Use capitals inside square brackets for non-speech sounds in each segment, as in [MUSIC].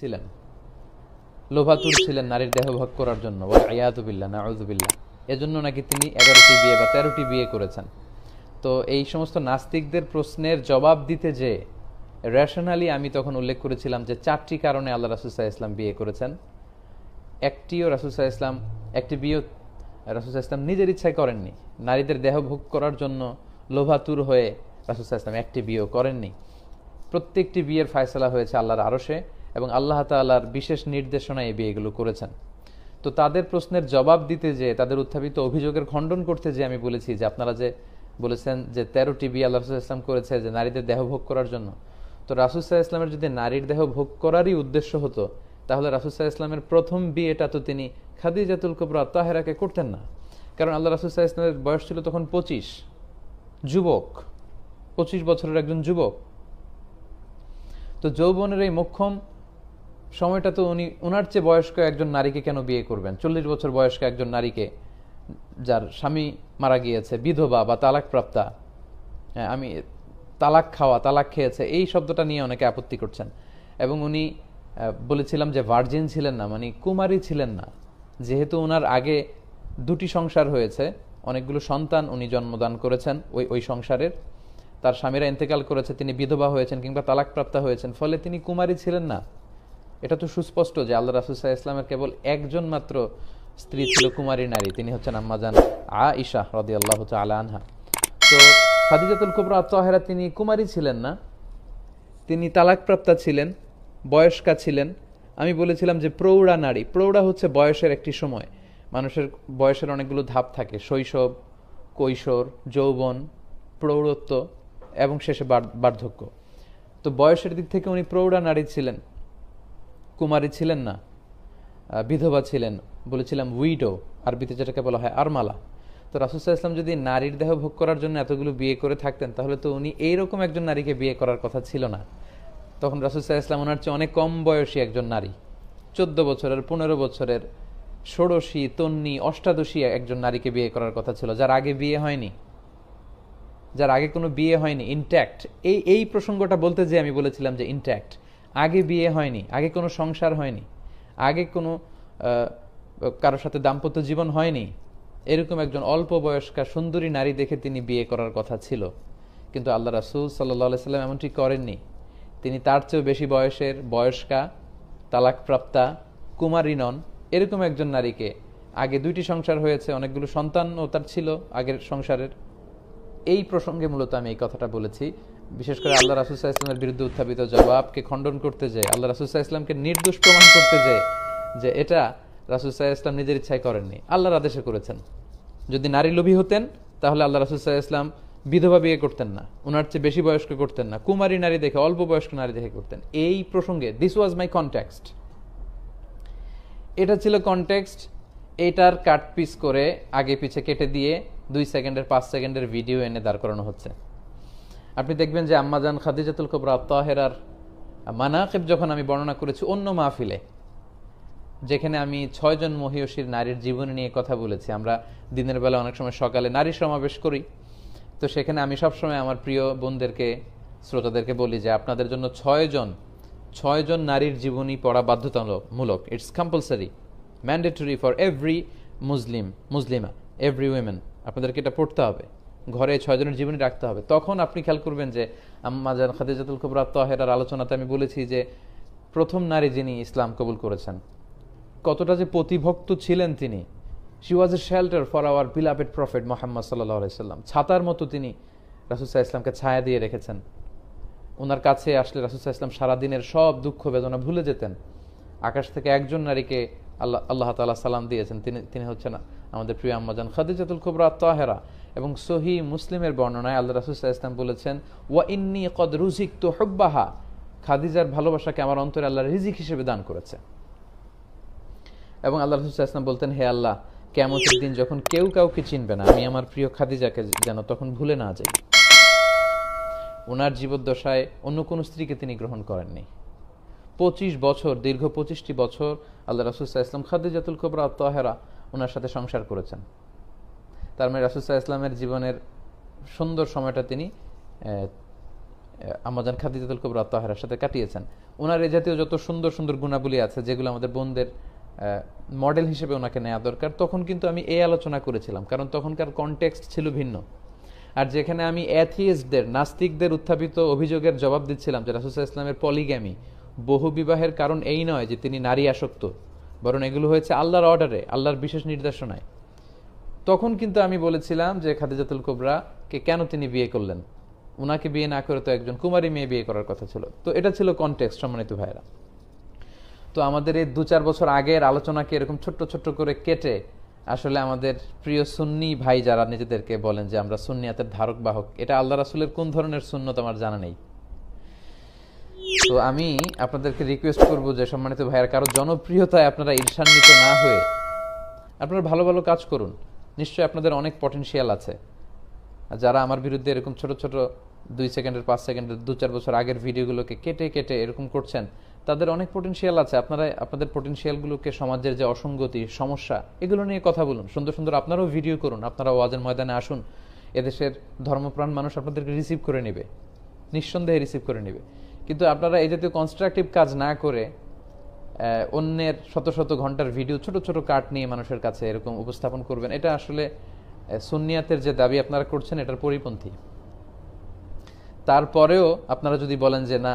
ছিলেন লোভাতুর ছিলেন নারীর দেহ ভোগ করার জন্য ওয়া না নাউজুবিল্লা এজন্য নাকি তিনি এগারোটি বিয়ে বা তেরোটি বিয়ে করেছেন তো এই সমস্ত নাস্তিকদের প্রশ্নের জবাব দিতে যে রেশনালি আমি তখন উল্লেখ করেছিলাম যে চারটি কারণে আল্লাহ রাসুসাহ ইসলাম বিয়ে করেছেন একটিও রাসুসাহ ইসলাম একটি বিয়ে রাসুসাহ ইসলাম নিজের ইচ্ছায় করেননি নারীদের দেহ ভোগ করার জন্য লোভাতুর হয়ে রাসুসাহ ইসলাম একটি বিয়েও করেননি প্রত্যেকটি বিয়ের ফায়সলা হয়েছে আল্লাহর আরশে এবং আল্লাহ তালার বিশেষ নির্দেশনায় বিয়েগুলো করেছেন তো তাদের প্রশ্নের জবাব দিতে যে তাদের উত্থাপিত অভিযোগের খণ্ডন করতে যে আমি বলেছি যে আপনারা যে বলেছেন যে তেরোটি বিয়ে আল্লাহ ইসলাম করেছে যে নারীদের দেহ ভোগ করার জন্য তো রাসুসাহ ইসলামের যদি নারীর দেহ ভোগ করারই উদ্দেশ্য হতো তাহলে রাসুসাহ ইসলামের প্রথম বিয়েটা তো তিনি খাদি জাতুল কুবরা তাহেরাকে করতেন না কারণ আল্লাহ রাসুসাহ ইসলামের বয়স ছিল তখন পঁচিশ যুবক পঁচিশ বছরের একজন যুবক তো যৌবনের এই মোক্ষম সময়টা তো উনি ওনার চেয়ে বয়স্ক একজন নারীকে কেন বিয়ে করবেন চল্লিশ বছর বয়স্ক একজন নারীকে যার স্বামী মারা গিয়েছে বিধবা বা তালাকপ্রাপ্তা হ্যাঁ আমি তালাক খাওয়া তালাক খেয়েছে এই শব্দটা নিয়ে অনেকে আপত্তি করছেন এবং উনি বলেছিলাম যে ভার্জিন ছিলেন না মানে কুমারী ছিলেন না যেহেতু ওনার আগে দুটি সংসার হয়েছে অনেকগুলো সন্তান উনি জন্মদান করেছেন ওই ওই সংসারের তার স্বামীরা ইন্তেকাল করেছে তিনি বিধবা হয়েছেন কিংবা তালাকপ্রাপ্তা হয়েছেন ফলে তিনি কুমারী ছিলেন না এটা তো সুস্পষ্ট যে আল্লাহ রাসুসাহ ইসলামের কেবল একজন মাত্র স্ত্রী ছিল কুমারী নারী তিনি হচ্ছেন আম্মাজান আ ইশা রদি আল্লাহ আলা আনহা তো খাদিজাতুল কুবরা আত্মহেরা তিনি কুমারী ছিলেন না তিনি তালাকপ্রাপ্তা ছিলেন বয়স্কা ছিলেন আমি বলেছিলাম যে প্রৌঢ়া নারী প্রৌঢ়া হচ্ছে বয়সের একটি সময় মানুষের বয়সের অনেকগুলো ধাপ থাকে শৈশব কৈশোর যৌবন প্রৌঢ়ত্ব এবং শেষে বার্ধক্য তো বয়সের দিক থেকে উনি প্রৌঢ়া নারী ছিলেন কুমারী ছিলেন না বিধবা ছিলেন বলেছিলাম উইডো আরবিতে যেটাকে বলা হয় আরমালা তো রাসুসাহ ইসলাম যদি নারীর দেহ ভোগ করার জন্য এতগুলো বিয়ে করে থাকতেন তাহলে তো উনি এইরকম একজন নারীকে বিয়ে করার কথা ছিল না তখন রাসুসাহ ইসলাম ওনার চেয়ে অনেক কম বয়সী একজন নারী চোদ্দ বছরের পনেরো বছরের ষোড়শী তন্নি অষ্টাদশী একজন নারীকে বিয়ে করার কথা ছিল যার আগে বিয়ে হয়নি যার আগে কোনো বিয়ে হয়নি ইনট্যাক্ট এই এই প্রসঙ্গটা বলতে যে আমি বলেছিলাম যে ইনট্যাক্ট আগে বিয়ে হয়নি আগে কোনো সংসার হয়নি আগে কোনো কারোর সাথে দাম্পত্য জীবন হয়নি এরকম একজন অল্প বয়স্কা সুন্দরী নারী দেখে তিনি বিয়ে করার কথা ছিল কিন্তু আল্লাহ রাসুল সাল্লাহ সাল্লাম এমনটি করেননি তিনি তার চেয়েও বেশি বয়সের বয়স্কা তালাকপ্রাপ্তা কুমারী নন এরকম একজন নারীকে আগে দুইটি সংসার হয়েছে অনেকগুলো সন্তানও তার ছিল আগের সংসারের এই প্রসঙ্গে মূলত আমি এই কথাটা বলেছি বিশেষ করে আল্লাহ রাসুসাহ ইসলামের বিরুদ্ধে উত্থাপিত জবাবকে খণ্ডন করতে যায় আল্লাহ রাসুসাহ ইসলামকে নির্দোষ প্রমাণ করতে যায় যে এটা রাসুসাহ ইসলাম নিজের ইচ্ছায় করেননি আল্লাহর আদেশে করেছেন যদি নারী লোভী হতেন তাহলে আল্লাহ রাসুসাহ ইসলাম বিধবা বিয়ে করতেন না ওনার চেয়ে বেশি বয়স্ক করতেন না কুমারী নারী দেখে অল্প বয়স্ক নারী দেখে করতেন এই প্রসঙ্গে দিস ওয়াজ মাই কনটেক্সট এটা ছিল কনটেক্সট এটার কাট পিস করে আগে পিছে কেটে দিয়ে দুই সেকেন্ডের পাঁচ সেকেন্ডের ভিডিও এনে দাঁড় করানো হচ্ছে আপনি দেখবেন যে আম্মাজান খাদিজাতুল কবরা তাহেরার মানাকিব যখন আমি বর্ণনা করেছি অন্য মাহফিলে যেখানে আমি ছয়জন মহিয়সীর নারীর জীবন নিয়ে কথা বলেছি আমরা দিনের বেলা অনেক সময় সকালে নারী সমাবেশ করি তো সেখানে আমি সবসময় আমার প্রিয় বোনদেরকে শ্রোতাদেরকে বলি যে আপনাদের জন্য ছয়জন ছয়জন নারীর জীবনী পড়া বাধ্যতামূলক it's compulsory mandatory for every Muslim মুসলিমা এভরি উইমেন আপনাদেরকে এটা পড়তে হবে ঘরে ছয়জনের জীবনী রাখতে হবে তখন আপনি খেয়াল করবেন যে আম্মাজান খাদিজাতুল কুবরা তহেরার আলোচনাতে আমি বলেছি যে প্রথম নারী যিনি ইসলাম কবুল করেছেন কতটা যে প্রতিভক্ত ছিলেন তিনি she was a shelter for our beloved prophet Muhammad সাল্লাহ সাল্লাম ছাতার মতো তিনি রাসুসাহ ইসলামকে ছায়া দিয়ে রেখেছেন ওনার কাছে আসলে রাসুসাহ ইসলাম সারাদিনের সব দুঃখ বেদনা ভুলে যেতেন আকাশ থেকে একজন নারীকে আল্লাহ আল্লাহ তালা সালাম দিয়েছেন তিনি তিনি হচ্ছেন আমাদের প্রিয় আম্মাজান খাদিজাতুল কুবরা তাহেরা এবং সহি মুসলিমের বর্ণনায় আল্লাহ রাসুল্লাহ ইসলাম বলেছেন ওয়া ইন্নি কদ রুজিক তো হুব্বাহা খাদিজার ভালোবাসাকে আমার অন্তরে আল্লাহ রিজিক হিসেবে দান করেছে এবং আল্লাহ রসুল্লাহ ইসলাম বলতেন হে আল্লাহ কেমতের দিন যখন কেউ কাউকে চিনবে না আমি আমার প্রিয় খাদিজাকে যেন তখন ভুলে না যাই ওনার জীবদ্দশায় অন্য কোনো স্ত্রীকে তিনি গ্রহণ করেননি পঁচিশ বছর দীর্ঘ পঁচিশটি বছর আল্লাহ রাসুলসাহ ইসলাম খাদিজাতুল কোবরা তহেরা ওনার সাথে সংসার করেছেন তার মানে রাসুসাহ ইসলামের জীবনের সুন্দর সময়টা তিনি আমাজান খাদিজাতুল কবর তাহারার সাথে কাটিয়েছেন ওনার এ জাতীয় যত সুন্দর সুন্দর গুণাবলী আছে যেগুলো আমাদের বোনদের মডেল হিসেবে ওনাকে নেওয়া দরকার তখন কিন্তু আমি এই আলোচনা করেছিলাম কারণ তখনকার কনটেক্সট ছিল ভিন্ন আর যেখানে আমি অ্যাথিয়েস্টদের নাস্তিকদের উত্থাপিত অভিযোগের জবাব দিচ্ছিলাম যে রাসুসাহ ইসলামের পলিগ্যামি বহু বিবাহের কারণ এই নয় যে তিনি নারী আসক্ত বরং এগুলো হয়েছে আল্লাহর অর্ডারে আল্লাহর বিশেষ নির্দেশনায় তখন কিন্তু আমি বলেছিলাম যে খাদিজাতুল কে কেন তিনি বিয়ে করলেন ওনাকে বিয়ে না করে তো একজন কুমারী মেয়ে বিয়ে করার কথা ছিল তো এটা ছিল কনটেক্স সম্মানিত ভাইরা তো আমাদের এই দু চার বছর আগের আলোচনাকে এরকম ছোট্ট ছোট্ট করে কেটে আসলে আমাদের প্রিয় সুন্নি ভাই যারা নিজেদেরকে বলেন যে আমরা সুন্নিয়াতের ধারক বাহক এটা আল্লাহ রাসুলের কোন ধরনের সুন্নত আমার জানা নেই তো আমি আপনাদেরকে রিকোয়েস্ট করব যে সম্মানিত ভাইয়ের কারো জনপ্রিয়তায় আপনারা ঈর্ষান্বিত না হয়ে আপনারা ভালো ভালো কাজ করুন নিশ্চয়ই আপনাদের অনেক পটেনশিয়াল আছে যারা আমার বিরুদ্ধে এরকম ছোট ছোট দুই সেকেন্ডের পাঁচ সেকেন্ডের দু চার বছর আগের ভিডিওগুলোকে কেটে কেটে এরকম করছেন তাদের অনেক পটেন্সিয়াল আছে আপনারা আপনাদের পটেন্সিয়ালগুলোকে সমাজের যে অসঙ্গতি সমস্যা এগুলো নিয়ে কথা বলুন সুন্দর সুন্দর আপনারাও ভিডিও করুন আপনারা ওয়াজের ময়দানে আসুন এদেশের ধর্মপ্রাণ মানুষ আপনাদেরকে রিসিভ করে নেবে নিঃসন্দেহে রিসিভ করে নেবে কিন্তু আপনারা এই জাতীয় কনস্ট্রাকটিভ কাজ না করে অন্যের শত শত ঘন্টার ভিডিও ছোট ছোট কাট নিয়ে মানুষের কাছে এরকম উপস্থাপন করবেন এটা আসলে সুনিয়াতের যে দাবি আপনারা করছেন এটার পরিপন্থী তারপরেও আপনারা যদি বলেন যে না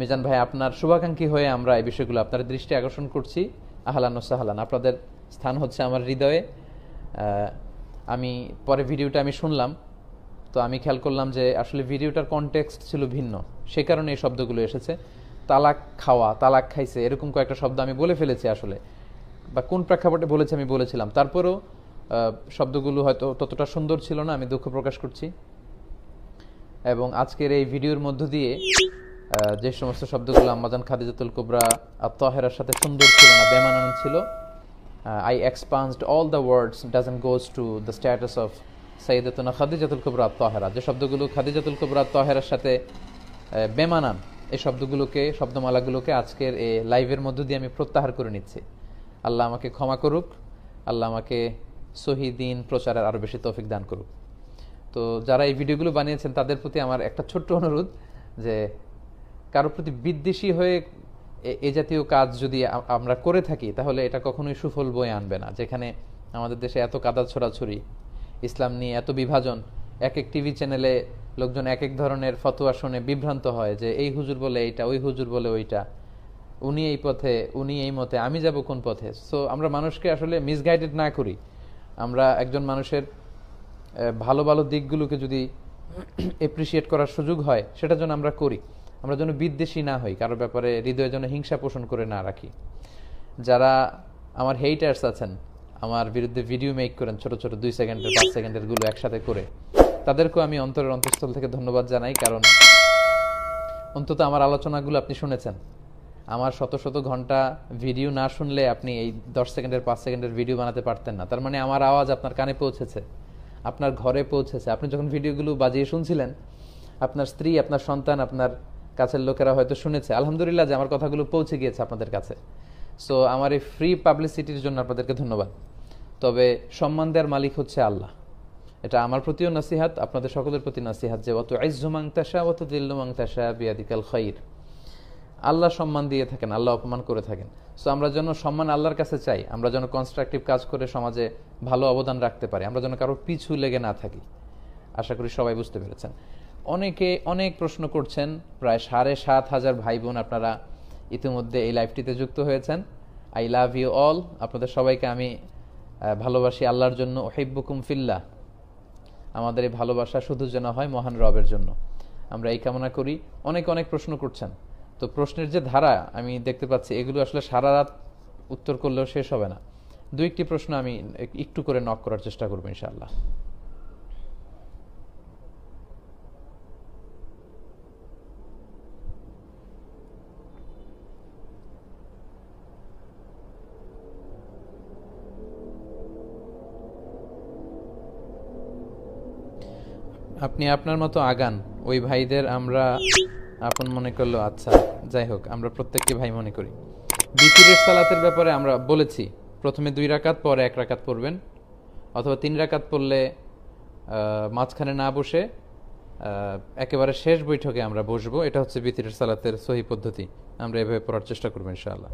মিজান ভাই আপনার শুভাকাঙ্ক্ষী হয়ে আমরা এই বিষয়গুলো আপনার দৃষ্টি আকর্ষণ করছি আহলান ও সাহালান আপনাদের স্থান হচ্ছে আমার হৃদয়ে আমি পরে ভিডিওটা আমি শুনলাম তো আমি খেয়াল করলাম যে আসলে ভিডিওটার কনটেক্সট ছিল ভিন্ন সে কারণে এই শব্দগুলো এসেছে তালাক খাওয়া তালাক খাইছে এরকম কয়েকটা শব্দ আমি বলে ফেলেছি আসলে বা কোন প্রেক্ষাপটে বলেছি আমি বলেছিলাম তারপরেও শব্দগুলো হয়তো ততটা সুন্দর ছিল না আমি দুঃখ প্রকাশ করছি এবং আজকের এই ভিডিওর মধ্য দিয়ে যে সমস্ত শব্দগুলো আম্মাজান খাদিজাতুল কুবরা আর তহেরার সাথে সুন্দর ছিল না বেমানান ছিল I expanded all the words doesn't goes to the status of সৈয়দাতুনা খাদিজাতুল কুবরা তহেরা যে শব্দগুলো খাদিজাতুল কুবরা তহেরার সাথে বেমানান এই শব্দগুলোকে শব্দমালাগুলোকে আজকের এই লাইভের মধ্য দিয়ে আমি প্রত্যাহার করে নিচ্ছি আল্লাহ আমাকে ক্ষমা করুক আল্লাহ আমাকে সহিদিন প্রচারের আরও বেশি তৌফিক দান করুক তো যারা এই ভিডিওগুলো বানিয়েছেন তাদের প্রতি আমার একটা ছোট্ট অনুরোধ যে কারো প্রতি বিদ্বেষী হয়ে এ জাতীয় কাজ যদি আমরা করে থাকি তাহলে এটা কখনোই সুফল বয়ে আনবে না যেখানে আমাদের দেশে এত কাদা ছড়াছড়ি ইসলাম নিয়ে এত বিভাজন এক এক টিভি চ্যানেলে লোকজন এক এক ধরনের ফতোয়া শুনে বিভ্রান্ত হয় যে এই হুজুর বলে এইটা ওই হুজুর বলে ওইটা উনি এই পথে উনি এই মতে আমি যাব কোন পথে সো আমরা মানুষকে আসলে মিসগাইডেড না করি আমরা একজন মানুষের ভালো ভালো দিকগুলোকে যদি এপ্রিসিয়েট [CLEARS THROAT] করার সুযোগ হয় সেটা যেন আমরা করি আমরা যেন বিদ্বেষী না হই কারোর ব্যাপারে হৃদয়ে যেন হিংসা পোষণ করে না রাখি যারা আমার হেইটার্স আছেন আমার বিরুদ্ধে ভিডিও মেক করেন ছোট ছোট দুই সেকেন্ডের পাঁচ সেকেন্ডের গুলো একসাথে করে তাদেরকেও আমি অন্তরের অন্তঃস্থল থেকে ধন্যবাদ জানাই কারণ অন্তত আমার আলোচনাগুলো আপনি শুনেছেন আমার শত শত ঘন্টা ভিডিও না শুনলে আপনি এই দশ সেকেন্ডের পাঁচ সেকেন্ডের ভিডিও বানাতে পারতেন না তার মানে আমার আওয়াজ আপনার কানে পৌঁছেছে আপনার ঘরে পৌঁছেছে আপনি যখন ভিডিওগুলো বাজিয়ে শুনছিলেন আপনার স্ত্রী আপনার সন্তান আপনার কাছের লোকেরা হয়তো শুনেছে আলহামদুলিল্লাহ যে আমার কথাগুলো পৌঁছে গিয়েছে আপনাদের কাছে সো আমার এই ফ্রি পাবলিসিটির জন্য আপনাদেরকে ধন্যবাদ তবে সম্মান দেওয়ার মালিক হচ্ছে আল্লাহ এটা আমার প্রতিও নাসিহাত আপনাদের সকলের প্রতি নাসিহাত যে অত আইজুমাংতাসা অত দিল্লুমাংতাসা বিয়াদিকাল খৈর আল্লাহ সম্মান দিয়ে থাকেন আল্লাহ অপমান করে থাকেন সো আমরা যেন সম্মান আল্লাহর কাছে চাই আমরা যেন কনস্ট্রাকটিভ কাজ করে সমাজে ভালো অবদান রাখতে পারি আমরা যেন কারোর পিছু লেগে না থাকি আশা করি সবাই বুঝতে পেরেছেন অনেকে অনেক প্রশ্ন করছেন প্রায় সাড়ে সাত হাজার ভাই বোন আপনারা ইতিমধ্যে এই লাইফটিতে যুক্ত হয়েছেন আই লাভ ইউ অল আপনাদের সবাইকে আমি ভালোবাসি আল্লাহর জন্য হেব্বুকুম ফিল্লা আমাদের এই ভালোবাসা শুধু যেন হয় মহান রবের জন্য আমরা এই কামনা করি অনেক অনেক প্রশ্ন করছেন তো প্রশ্নের যে ধারা আমি দেখতে পাচ্ছি এগুলো আসলে সারা রাত উত্তর করলেও শেষ হবে না দু একটি প্রশ্ন আমি একটু করে নক করার চেষ্টা করবো ইনশাআল্লাহ আপনি আপনার মতো আগান ওই ভাইদের আমরা আপন মনে করলো আচ্ছা যাই হোক আমরা প্রত্যেককে ভাই মনে করি বিপিরের সালাতের ব্যাপারে আমরা বলেছি প্রথমে দুই রাকাত পরে এক রাকাত পড়বেন অথবা তিন রাকাত পড়লে মাঝখানে না বসে একেবারে শেষ বৈঠকে আমরা বসবো এটা হচ্ছে বিতিরের সালাতের সহি পদ্ধতি আমরা এভাবে পড়ার চেষ্টা করবো ইনশাআল্লাহ